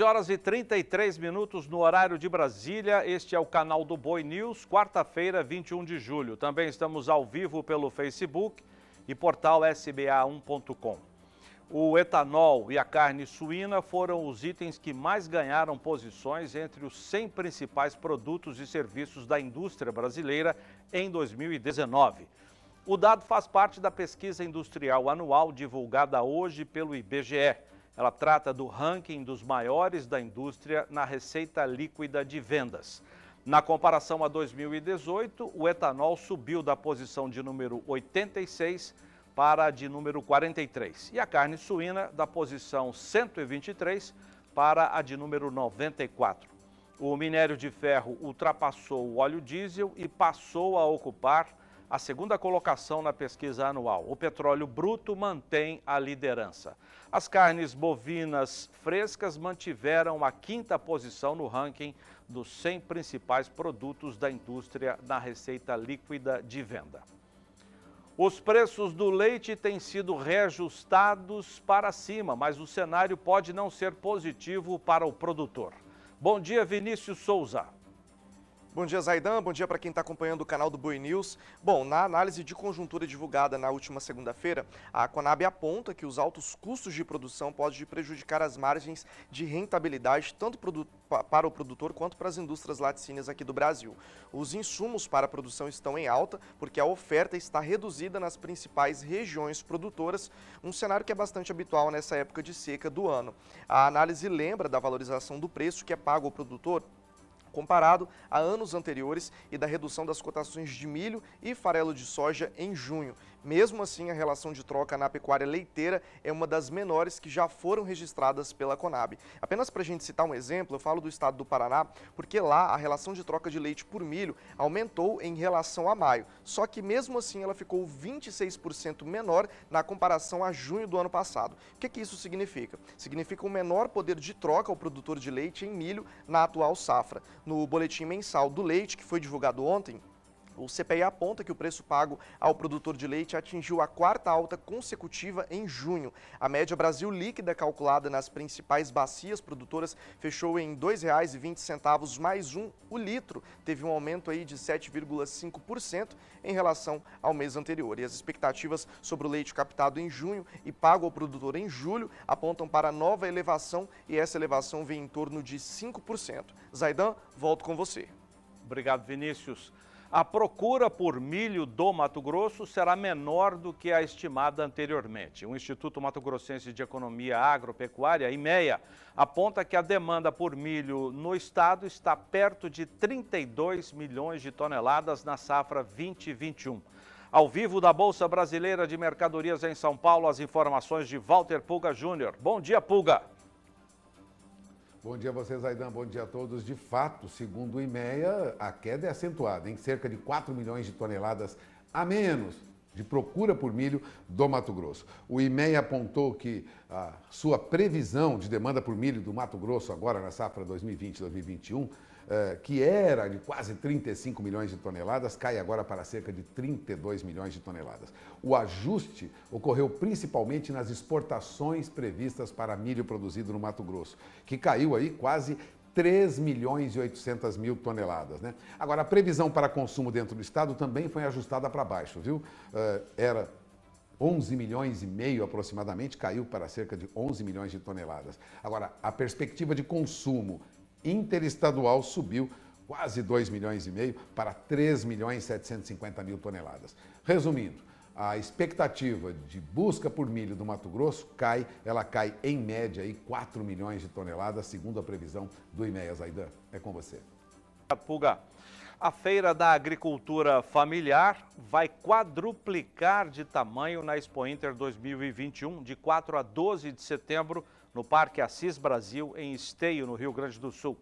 horas e 33 minutos no horário de Brasília. Este é o canal do Boi News, quarta-feira, 21 de julho. Também estamos ao vivo pelo Facebook e portal sba1.com. O etanol e a carne suína foram os itens que mais ganharam posições entre os 100 principais produtos e serviços da indústria brasileira em 2019. O dado faz parte da pesquisa industrial anual divulgada hoje pelo IBGE. Ela trata do ranking dos maiores da indústria na receita líquida de vendas. Na comparação a 2018, o etanol subiu da posição de número 86 para a de número 43 e a carne suína da posição 123 para a de número 94. O minério de ferro ultrapassou o óleo diesel e passou a ocupar a segunda colocação na pesquisa anual. O petróleo bruto mantém a liderança. As carnes bovinas frescas mantiveram a quinta posição no ranking dos 100 principais produtos da indústria na receita líquida de venda. Os preços do leite têm sido reajustados para cima, mas o cenário pode não ser positivo para o produtor. Bom dia, Vinícius Souza. Bom dia, Zaidan. Bom dia para quem está acompanhando o canal do Boi News. Bom, na análise de conjuntura divulgada na última segunda-feira, a Conab aponta que os altos custos de produção podem prejudicar as margens de rentabilidade tanto para o produtor quanto para as indústrias laticínias aqui do Brasil. Os insumos para a produção estão em alta porque a oferta está reduzida nas principais regiões produtoras, um cenário que é bastante habitual nessa época de seca do ano. A análise lembra da valorização do preço que é pago ao produtor comparado a anos anteriores e da redução das cotações de milho e farelo de soja em junho. Mesmo assim, a relação de troca na pecuária leiteira é uma das menores que já foram registradas pela Conab. Apenas para a gente citar um exemplo, eu falo do estado do Paraná, porque lá a relação de troca de leite por milho aumentou em relação a maio. Só que mesmo assim ela ficou 26% menor na comparação a junho do ano passado. O que, que isso significa? Significa um menor poder de troca ao produtor de leite em milho na atual safra. No boletim mensal do leite, que foi divulgado ontem, o CPI aponta que o preço pago ao produtor de leite atingiu a quarta alta consecutiva em junho. A média Brasil líquida calculada nas principais bacias produtoras fechou em R$ 2,20 mais um o litro. Teve um aumento aí de 7,5% em relação ao mês anterior. E as expectativas sobre o leite captado em junho e pago ao produtor em julho apontam para nova elevação e essa elevação vem em torno de 5%. Zaidan, volto com você. Obrigado, Vinícius. A procura por milho do Mato Grosso será menor do que a estimada anteriormente. O Instituto Mato Grossense de Economia Agropecuária, IMEA, aponta que a demanda por milho no estado está perto de 32 milhões de toneladas na safra 2021. Ao vivo da Bolsa Brasileira de Mercadorias em São Paulo, as informações de Walter Pulga Júnior. Bom dia, Pulga! Bom dia a vocês, Aidan. Bom dia a todos. De fato, segundo o IMEA, a queda é acentuada, em cerca de 4 milhões de toneladas a menos de procura por milho do Mato Grosso. O IMEA apontou que a sua previsão de demanda por milho do Mato Grosso agora na safra 2020-2021 é, que era de quase 35 milhões de toneladas, cai agora para cerca de 32 milhões de toneladas. O ajuste ocorreu principalmente nas exportações previstas para milho produzido no Mato Grosso, que caiu aí quase 3 milhões e 800 mil toneladas. Né? Agora, a previsão para consumo dentro do estado também foi ajustada para baixo, viu? É, era 11 milhões e meio aproximadamente, caiu para cerca de 11 milhões de toneladas. Agora, a perspectiva de consumo interestadual subiu quase 2 milhões e meio para 3 milhões 750 mil toneladas. Resumindo, a expectativa de busca por milho do Mato Grosso cai, ela cai em média aí 4 milhões de toneladas, segundo a previsão do IMEA Zaidan. É com você. Puga, a Feira da Agricultura Familiar vai quadruplicar de tamanho na Expo Inter 2021, de 4 a 12 de setembro, no Parque Assis Brasil, em Esteio, no Rio Grande do Sul.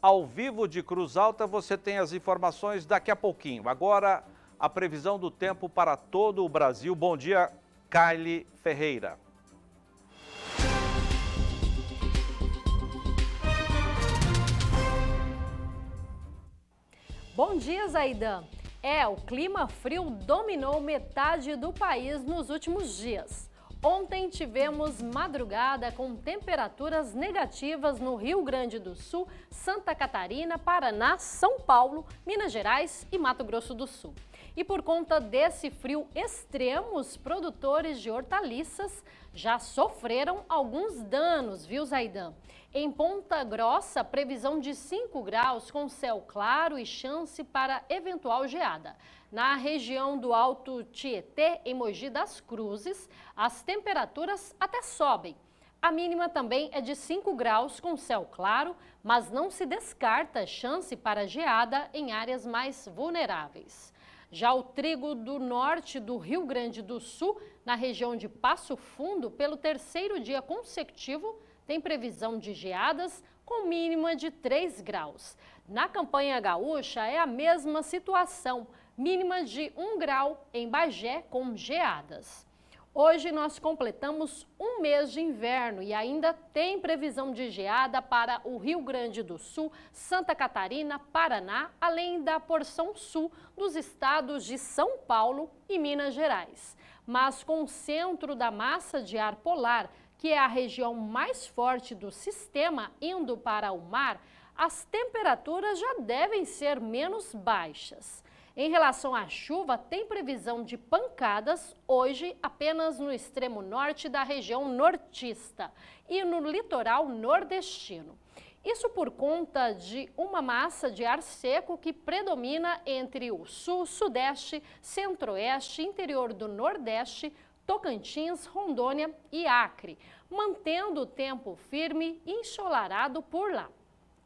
Ao vivo de Cruz Alta, você tem as informações daqui a pouquinho. Agora, a previsão do tempo para todo o Brasil. Bom dia, Kylie Ferreira. Bom dia, Zaidan. É, o clima frio dominou metade do país nos últimos dias. Ontem tivemos madrugada com temperaturas negativas no Rio Grande do Sul, Santa Catarina, Paraná, São Paulo, Minas Gerais e Mato Grosso do Sul. E por conta desse frio extremo, os produtores de hortaliças já sofreram alguns danos, viu, Zaidan? Em Ponta Grossa, previsão de 5 graus com céu claro e chance para eventual geada. Na região do Alto Tietê, em Mogi das Cruzes, as temperaturas até sobem. A mínima também é de 5 graus com céu claro, mas não se descarta chance para geada em áreas mais vulneráveis. Já o trigo do norte do Rio Grande do Sul, na região de Passo Fundo, pelo terceiro dia consecutivo, tem previsão de geadas com mínima de 3 graus. Na campanha gaúcha é a mesma situação, mínima de 1 grau em Bagé com geadas. Hoje nós completamos um mês de inverno e ainda tem previsão de geada para o Rio Grande do Sul, Santa Catarina, Paraná, além da porção sul dos estados de São Paulo e Minas Gerais. Mas com o centro da massa de ar polar, que é a região mais forte do sistema indo para o mar, as temperaturas já devem ser menos baixas. Em relação à chuva, tem previsão de pancadas hoje apenas no extremo norte da região nortista e no litoral nordestino. Isso por conta de uma massa de ar seco que predomina entre o sul, sudeste, centro-oeste, interior do nordeste, Tocantins, Rondônia e Acre, mantendo o tempo firme e ensolarado por lá.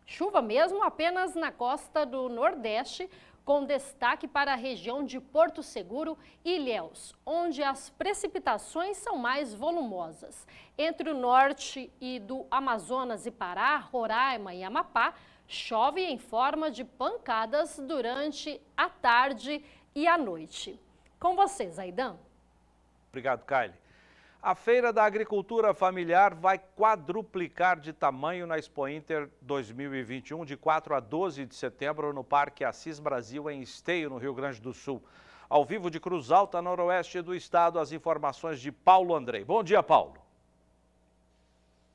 Chuva mesmo apenas na costa do Nordeste, com destaque para a região de Porto Seguro e Ilhéus, onde as precipitações são mais volumosas. Entre o norte e do Amazonas e Pará, Roraima e Amapá, chove em forma de pancadas durante a tarde e a noite. Com vocês, Aidan. Obrigado, Kylie. A Feira da Agricultura Familiar vai quadruplicar de tamanho na Expo Inter 2021, de 4 a 12 de setembro, no Parque Assis Brasil, em Esteio, no Rio Grande do Sul. Ao vivo de Cruz Alta, noroeste do estado, as informações de Paulo Andrei. Bom dia, Paulo.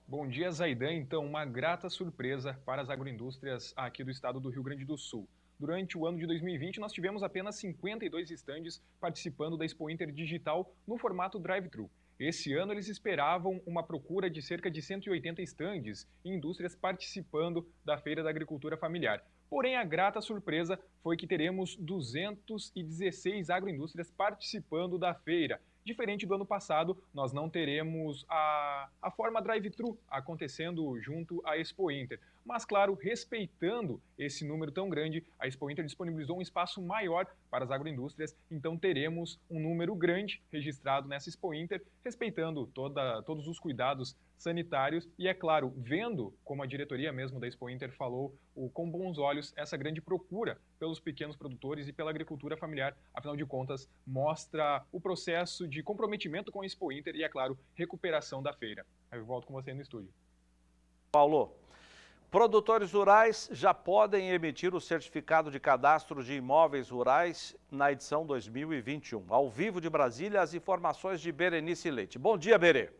Bom dia, Zaidan. Então, uma grata surpresa para as agroindústrias aqui do estado do Rio Grande do Sul. Durante o ano de 2020, nós tivemos apenas 52 estandes participando da Expo Inter Digital no formato drive-thru. Esse ano eles esperavam uma procura de cerca de 180 estandes e indústrias participando da Feira da Agricultura Familiar. Porém, a grata surpresa foi que teremos 216 agroindústrias participando da feira. Diferente do ano passado, nós não teremos a, a forma drive-thru acontecendo junto à Expo Inter. Mas, claro, respeitando esse número tão grande, a Expo Inter disponibilizou um espaço maior para as agroindústrias, então teremos um número grande registrado nessa Expo Inter, respeitando toda, todos os cuidados sanitários e, é claro, vendo, como a diretoria mesmo da Expo Inter falou, o, com bons olhos essa grande procura pelos pequenos produtores e pela agricultura familiar, afinal de contas, mostra o processo de comprometimento com a Expo Inter e, é claro, recuperação da feira. Eu volto com você no estúdio. Paulo, Produtores rurais já podem emitir o certificado de cadastro de imóveis rurais na edição 2021. Ao vivo de Brasília, as informações de Berenice Leite. Bom dia, Berê.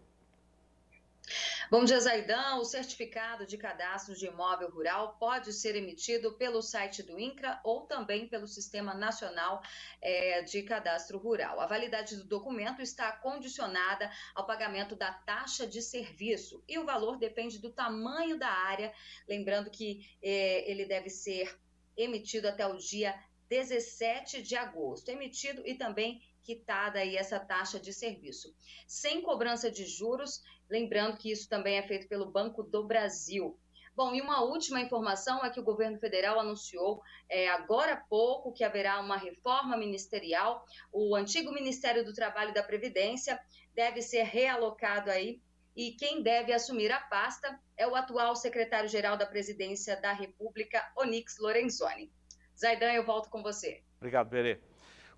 Bom dia, Zaidan. O certificado de cadastro de imóvel rural pode ser emitido pelo site do INCRA ou também pelo Sistema Nacional é, de Cadastro Rural. A validade do documento está condicionada ao pagamento da taxa de serviço e o valor depende do tamanho da área. Lembrando que é, ele deve ser emitido até o dia 17 de agosto. É emitido e também quitada aí essa taxa de serviço. Sem cobrança de juros Lembrando que isso também é feito pelo Banco do Brasil. Bom, e uma última informação é que o governo federal anunciou é, agora há pouco que haverá uma reforma ministerial. O antigo Ministério do Trabalho e da Previdência deve ser realocado aí e quem deve assumir a pasta é o atual secretário-geral da Presidência da República, Onix Lorenzoni. Zaidan, eu volto com você. Obrigado, Berê.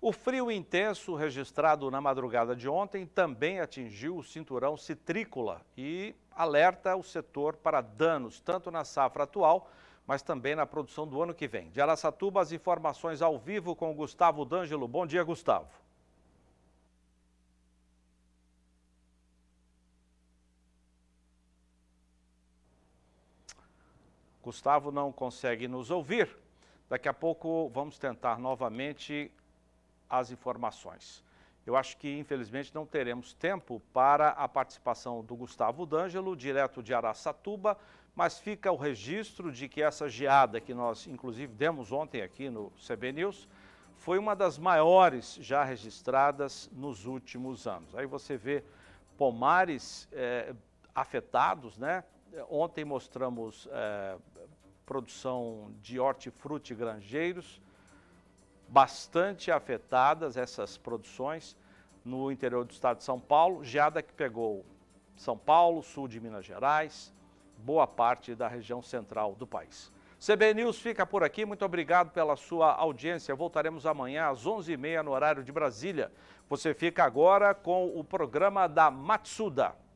O frio intenso registrado na madrugada de ontem também atingiu o cinturão citrícola e alerta o setor para danos, tanto na safra atual, mas também na produção do ano que vem. De Araçatuba, as informações ao vivo com Gustavo D'Angelo. Bom dia, Gustavo. Gustavo não consegue nos ouvir. Daqui a pouco vamos tentar novamente as informações. Eu acho que, infelizmente, não teremos tempo para a participação do Gustavo D'Angelo, direto de Araçatuba, mas fica o registro de que essa geada que nós, inclusive, demos ontem aqui no CB News, foi uma das maiores já registradas nos últimos anos. Aí você vê pomares é, afetados, né? Ontem mostramos é, produção de hortifruti granjeiros, bastante afetadas essas produções no interior do estado de São Paulo, geada que pegou São Paulo, sul de Minas Gerais, boa parte da região central do país. CB News fica por aqui, muito obrigado pela sua audiência. Voltaremos amanhã às 11h30 no horário de Brasília. Você fica agora com o programa da Matsuda.